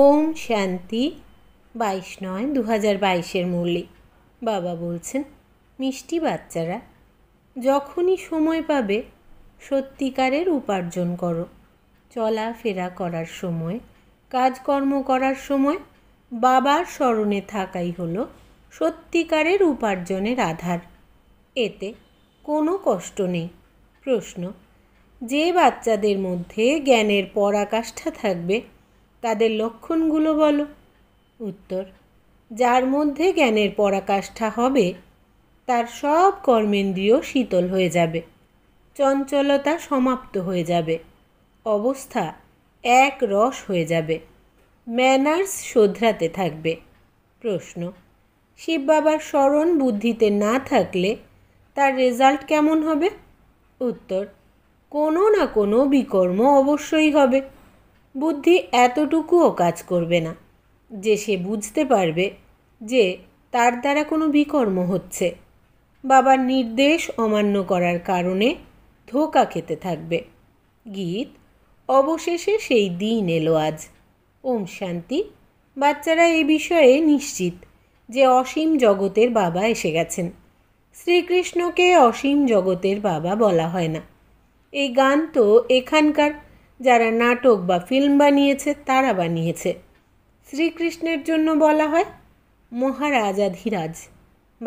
ওম শান্তি বাইশ নয় দু হাজার বাইশের মূল্যে বাবা বলছেন মিষ্টি বাচ্চারা যখনই সময় পাবে সত্যিকারের উপার্জন করো চলাফেরা করার সময় কাজকর্ম করার সময় বাবার স্মরণে থাকাই হলো সত্যিকারের উপার্জনের আধার এতে কোনো কষ্ট নেই প্রশ্ন যে বাচ্চাদের মধ্যে জ্ঞানের পরাকাষ্ঠা থাকবে তাদের লক্ষণগুলো বলো উত্তর যার মধ্যে জ্ঞানের পরাকাষ্ঠা হবে তার সব কর্মেন্দ্রিয় শীতল হয়ে যাবে চঞ্চলতা সমাপ্ত হয়ে যাবে অবস্থা এক রস হয়ে যাবে ম্যানার্স শোধরাতে থাকবে প্রশ্ন শিব বাবার স্মরণ বুদ্ধিতে না থাকলে তার রেজাল্ট কেমন হবে উত্তর কোনো না কোনো বিকর্ম অবশ্যই হবে বুদ্ধি এতটুকুও কাজ করবে না যে সে বুঝতে পারবে যে তার দ্বারা কোনো বিকর্ম হচ্ছে বাবার নির্দেশ অমান্য করার কারণে ধোকা খেতে থাকবে গীত অবশেষে সেই দিন এলো আজ ওম শান্তি বাচ্চারা এ বিষয়ে নিশ্চিত যে অসীম জগতের বাবা এসে গেছেন শ্রীকৃষ্ণকে অসীম জগতের বাবা বলা হয় না এই গান তো এখানকার যারা নাটক বা ফিল্ম বানিয়েছে তারা বানিয়েছে শ্রীকৃষ্ণের জন্য বলা হয় মহারাজা ধীরাজ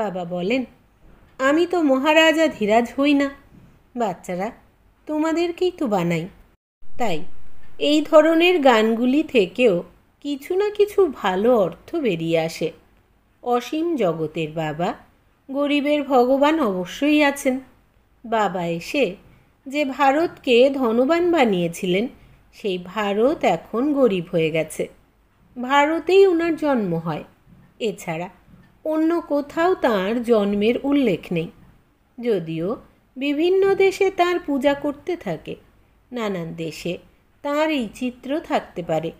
বাবা বলেন আমি তো মহারাজা ধীরাজ হই না বাচ্চারা তোমাদেরকেই তো বানাই তাই এই ধরনের গানগুলি থেকেও কিছু না কিছু ভালো অর্থ বেরিয়ে আসে অসীম জগতের বাবা গরিবের ভগবান অবশ্যই আছেন বাবা এসে যে ভারতকে ধনবান বানিয়েছিলেন সেই ভারত এখন গরিব হয়ে গেছে ভারতেই ওনার জন্ম হয় এছাড়া অন্য কোথাও তার জন্মের উল্লেখ নেই যদিও বিভিন্ন দেশে তার পূজা করতে থাকে নানান দেশে তার এই চিত্র থাকতে পারে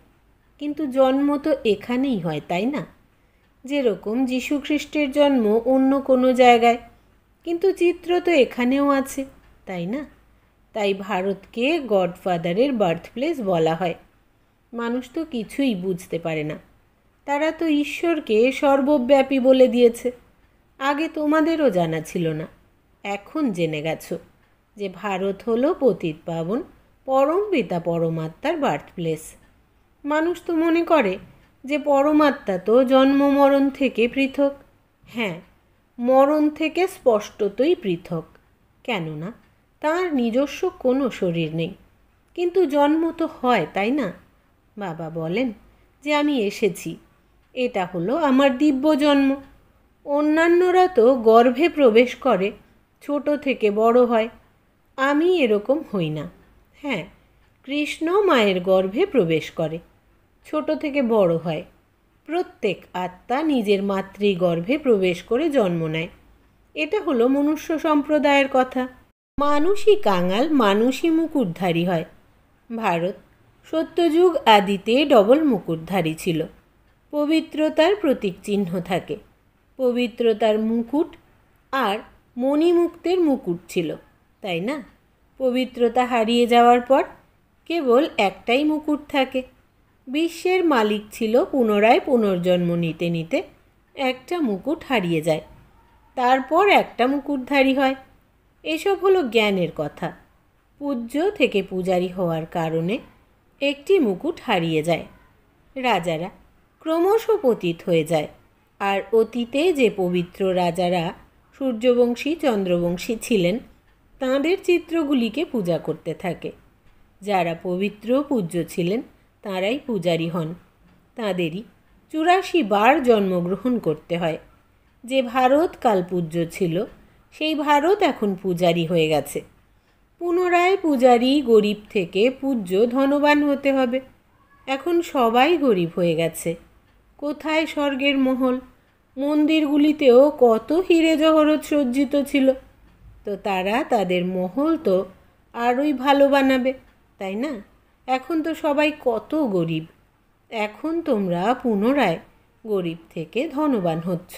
কিন্তু জন্ম তো এখানেই হয় তাই না যেরকম যীশুখ্রিস্টের জন্ম অন্য কোনো জায়গায় কিন্তু চিত্র তো এখানেও আছে তাই না তাই ভারতকে গডফাদারের বার্থপ্লেস বলা হয় মানুষ তো কিছুই বুঝতে পারে না তারা তো ঈশ্বরকে সর্বব্যাপী বলে দিয়েছে আগে তোমাদেরও জানা ছিল না এখন জেনে গেছ যে ভারত হলো পতীত পাবন পরম পিতা পরমাত্মার বার্থপ্লেস মানুষ তো মনে করে যে পরমাত্মা তো জন্ম মরণ থেকে পৃথক হ্যাঁ মরণ থেকে স্পষ্টতই পৃথক কেননা তার নিজস্ব কোনো শরীর নেই কিন্তু জন্ম তো হয় তাই না বাবা বলেন যে আমি এসেছি এটা হলো আমার দিব্য জন্ম অন্যান্যরা তো গর্ভে প্রবেশ করে ছোট থেকে বড় হয় আমি এরকম হই না হ্যাঁ কৃষ্ণ মায়ের গর্ভে প্রবেশ করে ছোট থেকে বড় হয় প্রত্যেক আত্মা নিজের মাতৃগর্ভে প্রবেশ করে জন্ম নেয় এটা হলো মনুষ্য সম্প্রদায়ের কথা মানুষই কাঙাল মানুষই মুকুটধারী হয় ভারত সত্যযুগ আদিতে ডবল মুকুটধারী ছিল পবিত্রতার প্রতীক চিহ্ন থাকে পবিত্রতার মুকুট আর মণিমুক্তের মুকুট ছিল তাই না পবিত্রতা হারিয়ে যাওয়ার পর কেবল একটাই মুকুট থাকে বিশ্বের মালিক ছিল পুনরায় পুনর্জন্ম নিতে নিতে একটা মুকুট হারিয়ে যায় তারপর একটা মুকুটধারী হয় এসব হলো জ্ঞানের কথা পূজ্য থেকে পূজারি হওয়ার কারণে একটি মুকুট হারিয়ে যায় রাজারা ক্রমশ পতিত হয়ে যায় আর অতীতে যে পবিত্র রাজারা সূর্যবংশী চন্দ্রবংশী ছিলেন তাঁদের চিত্রগুলিকে পূজা করতে থাকে যারা পবিত্র পূজ্য ছিলেন তাঁরাই পূজারি হন তাঁদেরই চুরাশি বার জন্মগ্রহণ করতে হয় যে ভারত পূজ্য ছিল সেই ভারত এখন পূজারি হয়ে গেছে পুনরায় পূজারি গরিব থেকে পূজ্য ধনবান হতে হবে এখন সবাই গরিব হয়ে গেছে কোথায় স্বর্গের মহল মন্দিরগুলিতেও কত হিরে জহরত সজ্জিত ছিল তো তারা তাদের মহল তো আরোই ভালো বানাবে তাই না এখন তো সবাই কত গরিব এখন তোমরা পুনরায় গরিব থেকে ধনবান হচ্ছ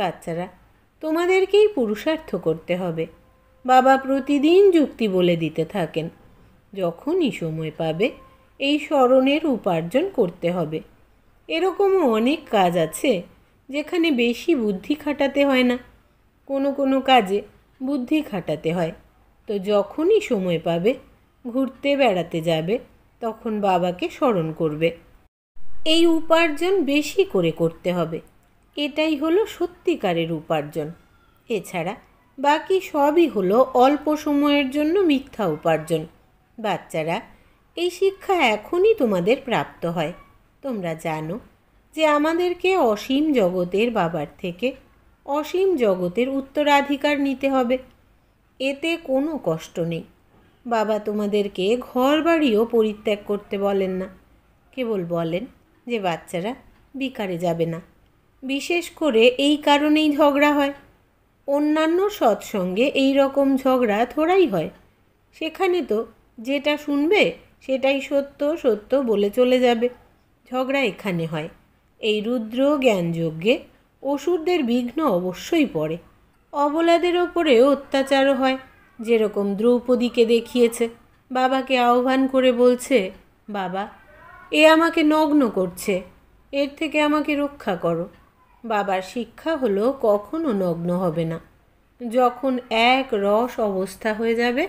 বাচ্চারা তোমাদেরকেই পুরুষার্থ করতে হবে বাবা প্রতিদিন যুক্তি বলে দিতে থাকেন যখনই সময় পাবে এই স্মরণের উপার্জন করতে হবে এরকমও অনেক কাজ আছে যেখানে বেশি বুদ্ধি খাটাতে হয় না কোনো কোনো কাজে বুদ্ধি খাটাতে হয় তো যখনই সময় পাবে ঘুরতে বেড়াতে যাবে তখন বাবাকে স্মরণ করবে এই উপার্জন বেশি করে করতে হবে এটাই হলো সত্যিকারের উপার্জন এছাড়া বাকি সবই হলো অল্প সময়ের জন্য মিথ্যা উপার্জন বাচ্চারা এই শিক্ষা এখনই তোমাদের প্রাপ্ত হয় তোমরা জানো যে আমাদেরকে অসীম জগতের বাবার থেকে অসীম জগতের উত্তরাধিকার নিতে হবে এতে কোনো কষ্ট নেই বাবা তোমাদেরকে ঘর বাড়িও পরিত্যাগ করতে বলেন না কেবল বলেন যে বাচ্চারা বিকারে যাবে না বিশেষ করে এই কারণেই ঝগড়া হয় অন্যান্য সৎসঙ্গে এই রকম ঝগড়া থোড়াই হয় সেখানে তো যেটা শুনবে সেটাই সত্য সত্য বলে চলে যাবে ঝগড়া এখানে হয় এই রুদ্র জ্ঞানযজ্ঞে অসুরদের বিঘ্ন অবশ্যই পড়ে অবলাদের ওপরে অত্যাচারও হয় যেরকম দ্রৌপদীকে দেখিয়েছে বাবাকে আহ্বান করে বলছে বাবা এ আমাকে নগ্ন করছে এর থেকে আমাকে রক্ষা করো বাবার শিক্ষা হলো কখনো নগ্ন হবে না যখন এক রস অবস্থা হয়ে যাবে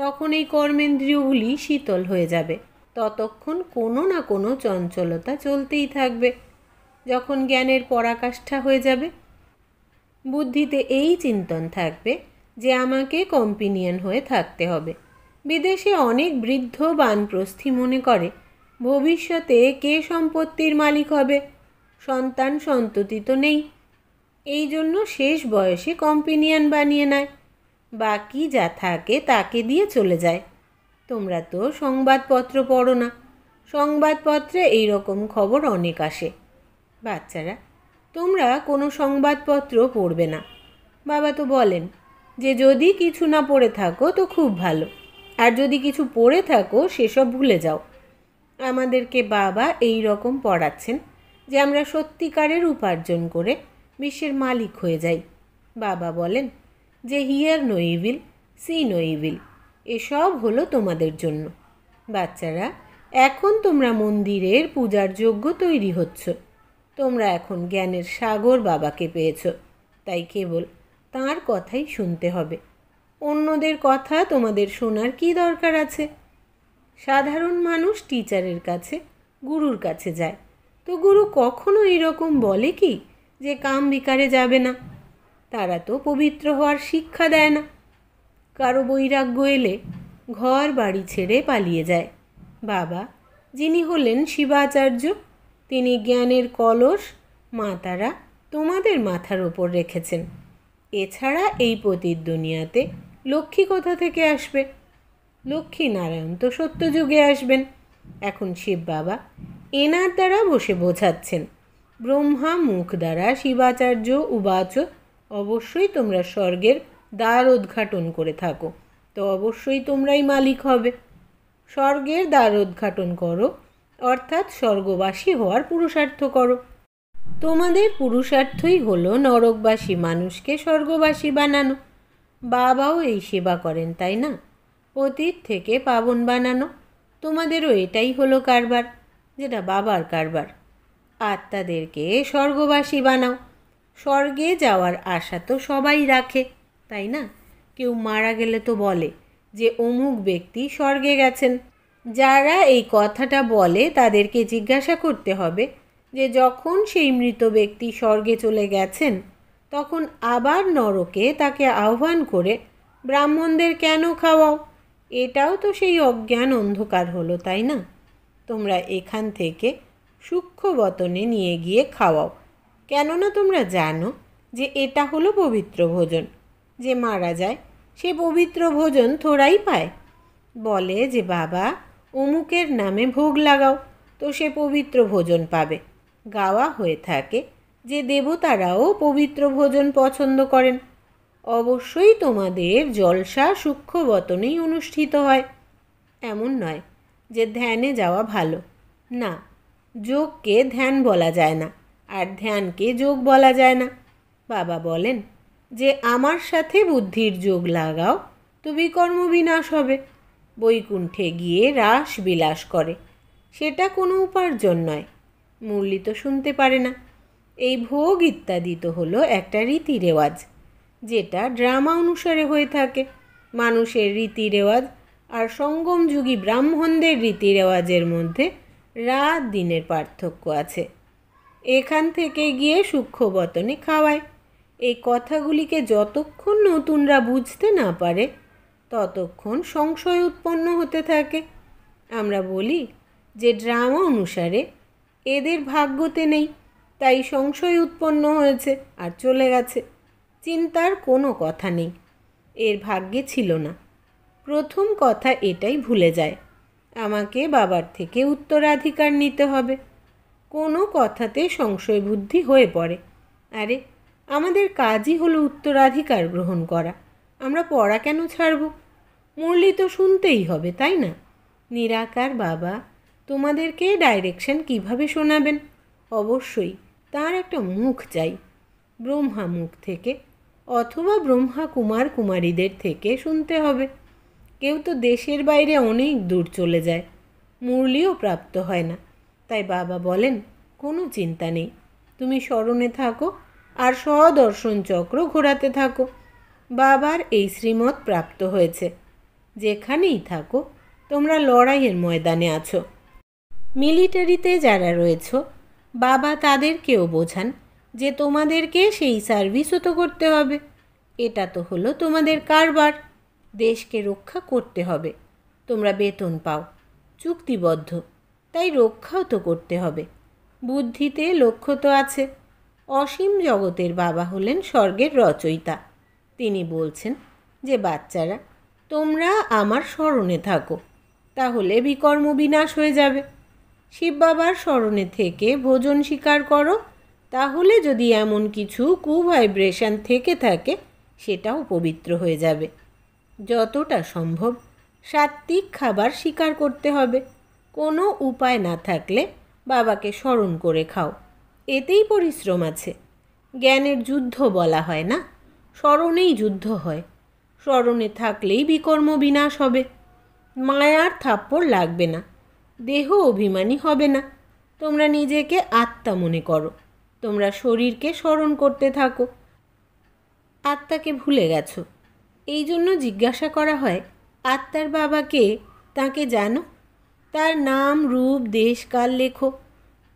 তখন এই কর্মেন্দ্রিয়গুলি শীতল হয়ে যাবে ততক্ষণ কোনো না কোনো চঞ্চলতা চলতেই থাকবে যখন জ্ঞানের পরাকাষ্ঠা হয়ে যাবে বুদ্ধিতে এই চিন্তন থাকবে যে আমাকে কম্পিনিয়ন হয়ে থাকতে হবে বিদেশে অনেক বৃদ্ধ বানপ্রস্থি মনে করে ভবিষ্যতে কে সম্পত্তির মালিক হবে সন্তান সন্ততি তো নেই এই জন্য শেষ বয়সে কম্পিনিয়ান বানিয়ে নেয় বাকি যা থাকে তাকে দিয়ে চলে যায় তোমরা তো সংবাদপত্র পড়ো না সংবাদপত্রে এই রকম খবর অনেক আসে বাচ্চারা তোমরা কোনো সংবাদপত্র পড়বে না বাবা তো বলেন যে যদি কিছু না পড়ে থাকো তো খুব ভালো আর যদি কিছু পড়ে থাকো সেসব ভুলে যাও আমাদেরকে বাবা এই রকম পড়াচ্ছেন যে আমরা সত্যিকারের উপার্জন করে বিশ্বের মালিক হয়ে যাই বাবা বলেন যে hear no evil see no evil এসব হলো তোমাদের জন্য বাচ্চারা এখন তোমরা মন্দিরের পূজার যোগ্য তৈরি হচ্ছ তোমরা এখন জ্ঞানের সাগর বাবাকে পেয়েছ তাই কেবল তার কথাই শুনতে হবে অন্যদের কথা তোমাদের শোনার কি দরকার আছে সাধারণ মানুষ টিচারের কাছে গুরুর কাছে যায় তো গুরু কখনো এরকম বলে কি যে কাম বিকারে যাবে না তারা তো পবিত্র হওয়ার শিক্ষা দেয় না কারো বৈরাগ্য এলে ঘর বাড়ি ছেড়ে পালিয়ে যায় বাবা যিনি হলেন শিবাচার্য তিনি জ্ঞানের কলস মাতারা তোমাদের মাথার ওপর রেখেছেন এছাড়া এই পতির দুনিয়াতে লক্ষ্মী কোথা থেকে আসবে লক্ষ্মী নারায়ণ তো সত্যযুগে আসবেন এখন শিব বাবা এনার দ্বারা বসে বোঝাচ্ছেন ব্রহ্মা মুখ দ্বারা শিবাচার্য উবাচ অবশ্যই তোমরা স্বর্গের দ্বার উদ্ঘাটন করে থাকো তো অবশ্যই তোমরাই মালিক হবে স্বর্গের দ্বার উদ্ঘাটন করো অর্থাৎ স্বর্গবাসী হওয়ার পুরুষার্থ করো তোমাদের পুরুষার্থই হলো নরকবাসী মানুষকে স্বর্গবাসী বানানো বাবাও এই সেবা করেন তাই না অতীত থেকে পাবন বানানো তোমাদেরও এটাই হলো কারবার যেটা বাবার কারবার আত্মাদেরকে স্বর্গবাসী বানাও স্বর্গে যাওয়ার আশা তো সবাই রাখে তাই না কেউ মারা গেলে তো বলে যে অমুক ব্যক্তি স্বর্গে গেছেন যারা এই কথাটা বলে তাদেরকে জিজ্ঞাসা করতে হবে যে যখন সেই মৃত ব্যক্তি স্বর্গে চলে গেছেন তখন আবার নরকে তাকে আহ্বান করে ব্রাহ্মণদের কেন খাওয়াও এটাও তো সেই অজ্ঞান অন্ধকার হলো তাই না তোমরা এখান থেকে সূক্ষ্ম বতনে নিয়ে গিয়ে খাওয়াও কেননা তোমরা জানো যে এটা হলো পবিত্র ভোজন যে মারা যায় সে পবিত্র ভোজন থোড়াই পায় বলে যে বাবা অমুকের নামে ভোগ লাগাও তো সে পবিত্র ভোজন পাবে গাওয়া হয়ে থাকে যে দেবতারাও পবিত্র ভোজন পছন্দ করেন অবশ্যই তোমাদের জলসা সূক্ষ্মবতনেই অনুষ্ঠিত হয় এমন নয় যে ধ্যানে যাওয়া ভালো না যোগকে ধ্যান বলা যায় না আর ধ্যানকে যোগ বলা যায় না বাবা বলেন যে আমার সাথে বুদ্ধির যোগ লাগাও তো বিকর্ম বিনাশ হবে বৈকুণ্ঠে গিয়ে রাস বিলাস করে সেটা কোনো উপার্জন নয় মুরলি তো শুনতে পারে না এই ভোগ ইত্যাদি তো হলো একটা রীতি রেওয়াজ যেটা ড্রামা অনুসারে হয়ে থাকে মানুষের রীতি রেওয়াজ আর সঙ্গমযুগী ব্রাহ্মণদের রীতি রেওয়াজের মধ্যে রাত দিনের পার্থক্য আছে এখান থেকে গিয়ে সূক্ষ্ম বতনে খাওয়ায় এই কথাগুলিকে যতক্ষণ নতুনরা বুঝতে না পারে ততক্ষণ সংশয় উৎপন্ন হতে থাকে আমরা বলি যে ড্রামা অনুসারে এদের ভাগ্যতে নেই তাই সংশয় উৎপন্ন হয়েছে আর চলে গেছে চিন্তার কোনো কথা নেই এর ভাগ্যে ছিল না প্রথম কথা এটাই ভুলে যায় আমাকে বাবার থেকে উত্তরাধিকার নিতে হবে কোনো কথাতে সংশয় বুদ্ধি হয়ে পড়ে আরে আমাদের কাজই হলো উত্তরাধিকার গ্রহণ করা আমরা পড়া কেন ছাড়ব মুরলি তো শুনতেই হবে তাই না নিরাকার বাবা তোমাদেরকে ডাইরেকশন কিভাবে শোনাবেন অবশ্যই তার একটা মুখ চাই ব্রহ্মা মুখ থেকে অথবা ব্রহ্মা কুমার কুমারীদের থেকে শুনতে হবে কেউ তো দেশের বাইরে অনেক দূর চলে যায় মুরলিও প্রাপ্ত হয় না তাই বাবা বলেন কোনো চিন্তা নেই তুমি স্মরণে থাকো আর সদর্শন চক্র ঘোরাতে থাকো বাবার এই শ্রীমত প্রাপ্ত হয়েছে যেখানেই থাকো তোমরা লড়াইয়ের ময়দানে আছো মিলিটারিতে যারা রয়েছ বাবা তাদেরকেও বোঝান যে তোমাদেরকে সেই সার্ভিসও তো করতে হবে এটা তো হলো তোমাদের কারবার দেশকে রক্ষা করতে হবে তোমরা বেতন পাও চুক্তিবদ্ধ তাই রক্ষাও তো করতে হবে বুদ্ধিতে লক্ষ্য তো আছে অসীম জগতের বাবা হলেন স্বর্গের রচয়িতা তিনি বলছেন যে বাচ্চারা তোমরা আমার স্মরণে থাকো তাহলে বিকর্ম বিনাশ হয়ে যাবে শিব বাবার স্মরণে থেকে ভোজন স্বীকার করো তাহলে যদি এমন কিছু কুভাইব্রেশন থেকে থাকে সেটাও পবিত্র হয়ে যাবে যতটা সম্ভব সাত্ত্বিক খাবার শিকার করতে হবে কোনো উপায় না থাকলে বাবাকে স্মরণ করে খাও এতেই পরিশ্রম আছে জ্ঞানের যুদ্ধ বলা হয় না স্মরণেই যুদ্ধ হয় স্মরণে থাকলেই বিকর্ম বিনাশ হবে মায়ার থাপ্পড় লাগবে না দেহ অভিমানী হবে না তোমরা নিজেকে আত্মা মনে করো তোমরা শরীরকে স্মরণ করতে থাকো আত্মাকে ভুলে গেছো এই জন্য জিজ্ঞাসা করা হয় আত্মার বাবাকে তাকে জানো তার নাম রূপ কাল লেখো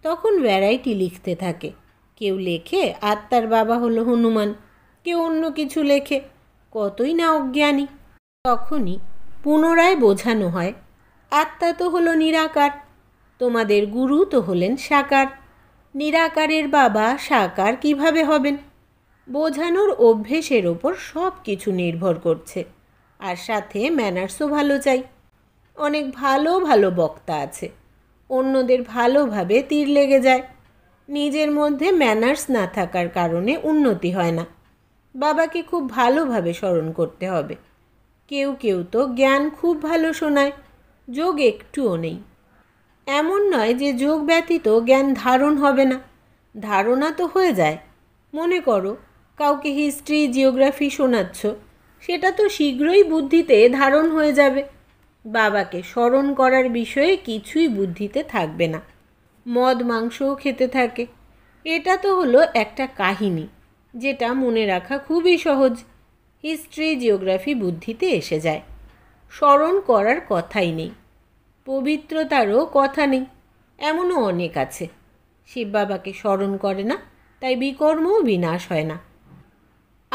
তখন ভ্যারাইটি লিখতে থাকে কেউ লেখে আত্মার বাবা হলো হনুমান কেউ অন্য কিছু লেখে কতই না অজ্ঞানী তখনই পুনরায় বোঝানো হয় আত্মা তো হলো নিরাকার তোমাদের গুরু তো হলেন সাকার নিরাকারের বাবা সাকার কিভাবে হবেন বোঝানোর অভ্যেসের ওপর সব কিছু নির্ভর করছে আর সাথে ম্যানার্সও ভালো চাই অনেক ভালো ভালো বক্তা আছে অন্যদের ভালোভাবে তীর লেগে যায় নিজের মধ্যে ম্যানার্স না থাকার কারণে উন্নতি হয় না বাবাকে খুব ভালোভাবে স্মরণ করতে হবে কেউ কেউ তো জ্ঞান খুব ভালো শোনায় যোগ একটুও নেই এমন নয় যে যোগ ব্যতীত জ্ঞান ধারণ হবে না ধারণা তো হয়ে যায় মনে করো কাউকে হিস্ট্রি জিওগ্রাফি শোনাচ্ছ সেটা তো শীঘ্রই বুদ্ধিতে ধারণ হয়ে যাবে বাবাকে স্মরণ করার বিষয়ে কিছুই বুদ্ধিতে থাকবে না মদ মাংসও খেতে থাকে এটা তো হলো একটা কাহিনী যেটা মনে রাখা খুবই সহজ হিস্ট্রি জিওগ্রাফি বুদ্ধিতে এসে যায় স্মরণ করার কথাই নেই পবিত্রতারও কথা নেই এমনও অনেক আছে শিব বাবাকে স্মরণ করে না তাই বিকর্মও বিনাশ হয় না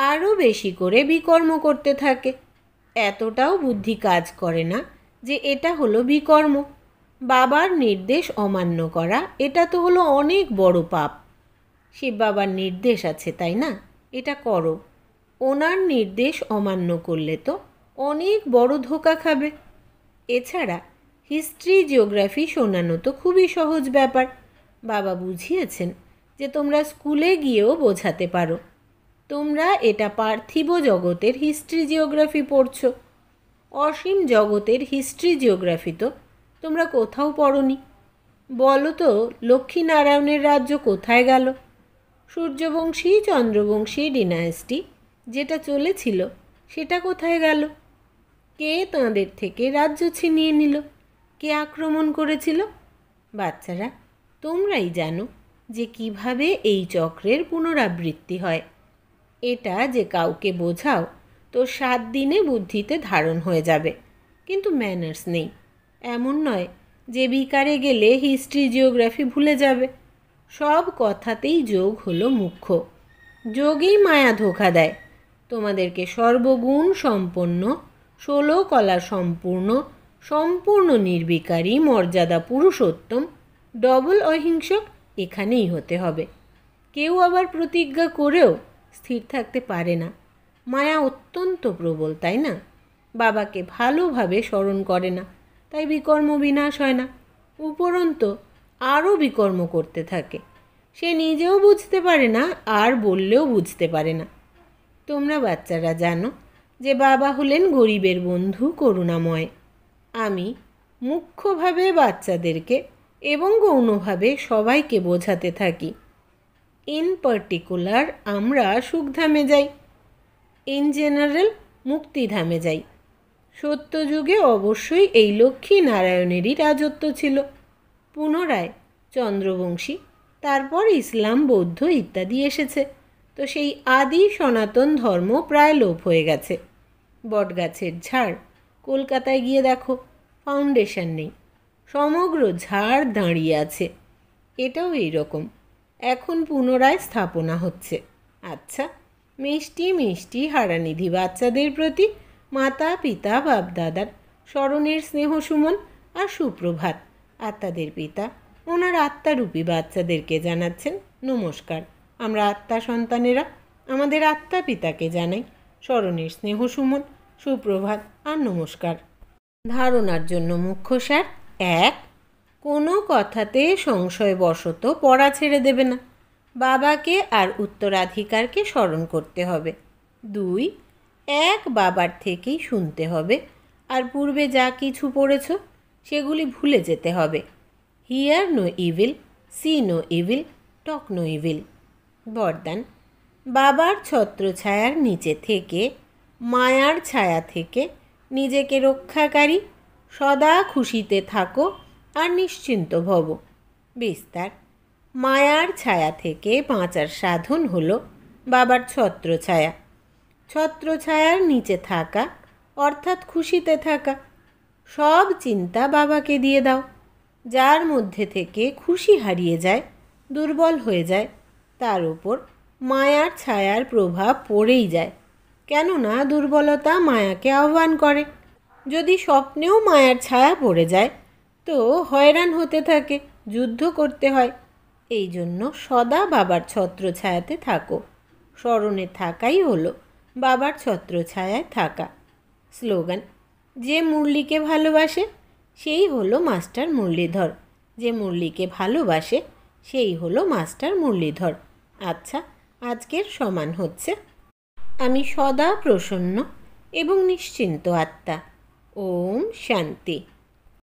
আরও বেশি করে বিকর্ম করতে থাকে এতটাও বুদ্ধি কাজ করে না যে এটা হলো বিকর্ম বাবার নির্দেশ অমান্য করা এটা তো হলো অনেক বড় পাপ শিব বাবার নির্দেশ আছে তাই না এটা করো ওনার নির্দেশ অমান্য করলে তো অনেক বড় ধোকা খাবে এছাড়া হিস্ট্রি জিওগ্রাফি শোনানো তো খুবই সহজ ব্যাপার বাবা বুঝিয়েছেন যে তোমরা স্কুলে গিয়েও বোঝাতে পারো তোমরা এটা পার্থিব জগতের হিস্ট্রি জিওগ্রাফি পড়ছ অসীম জগতের হিস্ট্রি জিওগ্রাফি তো তোমরা কোথাও পড়নি বলো তো লক্ষ্মীনারায়ণের রাজ্য কোথায় গেল সূর্যবংশী চন্দ্রবংশী ডিনাইস্টি যেটা চলেছিল সেটা কোথায় গেল কে তাঁদের থেকে রাজ্য ছিনিয়ে নিল কে আক্রমণ করেছিল বাচ্চারা তোমরাই জানো যে কিভাবে এই চক্রের পুনরাবৃত্তি হয় এটা যে কাউকে বোঝাও তো সাত দিনে বুদ্ধিতে ধারণ হয়ে যাবে কিন্তু ম্যানার্স নেই এমন নয় যে বিকারে গেলে হিস্ট্রি জিওগ্রাফি ভুলে যাবে সব কথাতেই যোগ হলো মুখ্য যোগেই মায়া ধোকা দেয় তোমাদেরকে সর্বগুণ সম্পন্ন ষোলো কলা সম্পূর্ণ সম্পূর্ণ নির্বিকারী মর্যাদা পুরুষোত্তম ডবল অহিংসক এখানেই হতে হবে কেউ আবার প্রতিজ্ঞা করেও স্থির থাকতে পারে না মায়া অত্যন্ত প্রবল তাই না বাবাকে ভালোভাবে স্মরণ করে না তাই বিকর্ম বিনাশ হয় না উপরন্ত আরও বিকর্ম করতে থাকে সে নিজেও বুঝতে পারে না আর বললেও বুঝতে পারে না তোমরা বাচ্চারা জানো যে বাবা হলেন গরিবের বন্ধু করুণাময় আমি মুখ্যভাবে বাচ্চাদেরকে এবং গৌণভাবে সবাইকে বোঝাতে থাকি ইন পার্টিকুলার আমরা সুখধামে যাই ইন জেনারেল মুক্তিধামে যাই সত্যযুগে অবশ্যই এই লক্ষ্মী নারায়ণেরই রাজত্ব ছিল পুনরায় চন্দ্রবংশী তারপর ইসলাম বৌদ্ধ ইত্যাদি এসেছে তো সেই আদি সনাতন ধর্ম প্রায় লোপ হয়ে গেছে বটগাছের ঝাড় কলকাতায় গিয়ে দেখো ফাউন্ডেশন নেই সমগ্র ঝাড় দাঁড়িয়ে আছে এটাও এই রকম এখন পুনরায় স্থাপনা হচ্ছে আচ্ছা মিষ্টি মিষ্টি হারানিধি বাচ্চাদের প্রতি মাতা পিতা বাপদাদার স্মরণের স্নেহ সুমন আর সুপ্রভাত আত্মাদের পিতা ওনার আত্মারূপী বাচ্চাদেরকে জানাচ্ছেন নমস্কার আমরা আত্মা সন্তানেরা আমাদের আত্মা পিতাকে জানাই স্মরণের স্নেহ সুমন সুপ্রভাত আর নমস্কার ধারণার জন্য মুখ্য স্যার এক কোনো কথাতে সংশয়বশত পড়া ছেড়ে দেবে না বাবাকে আর উত্তরাধিকারকে স্মরণ করতে হবে দুই এক বাবার থেকেই শুনতে হবে আর পূর্বে যা কিছু পড়েছ সেগুলি ভুলে যেতে হবে hear no evil see no evil talk no evil বরদান বাবার ছত্রছায়ার নিচে থেকে মায়ার ছায়া থেকে নিজেকে রক্ষাকারী সদা খুশিতে থাকো আর নিশ্চিন্ত ভব বিস্তার মায়ার ছায়া থেকে বাঁচার সাধন হল বাবার ছত্রছায়া ছত্রছায়ার নিচে থাকা অর্থাৎ খুশিতে থাকা সব চিন্তা বাবাকে দিয়ে দাও যার মধ্যে থেকে খুশি হারিয়ে যায় দুর্বল হয়ে যায় তার উপর মায়ার ছায়ার প্রভাব পড়েই যায় কেননা দুর্বলতা মায়াকে আহ্বান করে যদি স্বপ্নেও মায়ার ছায়া পড়ে যায় তো হয়রান হতে থাকে যুদ্ধ করতে হয় এই জন্য সদা বাবার ছত্রছায়াতে থাকো স্মরণে থাকাই হলো বাবার ছত্রছায়ায় থাকা স্লোগান যে মুরলিকে ভালোবাসে সেই হলো মাস্টার মুরলীধর যে মুরলিকে ভালোবাসে সেই হলো মাস্টার মুরলীধর আচ্ছা আজকের সমান হচ্ছে আমি সদা প্রসন্ন এবং নিশ্চিন্ত আত্মা ওম শান্তি